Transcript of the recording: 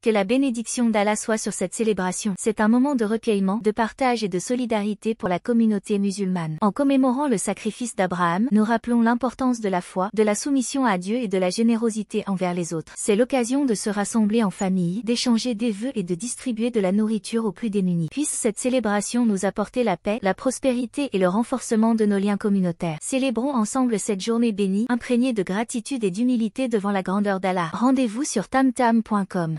que la bénédiction d'Allah soit sur cette célébration. C'est un moment de recueillement, de partage et de solidarité pour la communauté musulmane. En commémorant le sacrifice d'Abraham, nous rappelons l'importance de la foi, de la soumission à Dieu et de la générosité envers les autres. C'est l'occasion de se rassembler en famille, d'échanger des vœux et de distribuer de la nourriture aux plus démunis. Puisse cette célébration nous apporter la paix, la prospérité et le renforcement de nos liens communautaires. Célébrons ensemble cette journée bénie, imprégnée de gratitude et d'humilité devant la grandeur d'Allah. Rendez-vous sur tamtam.com.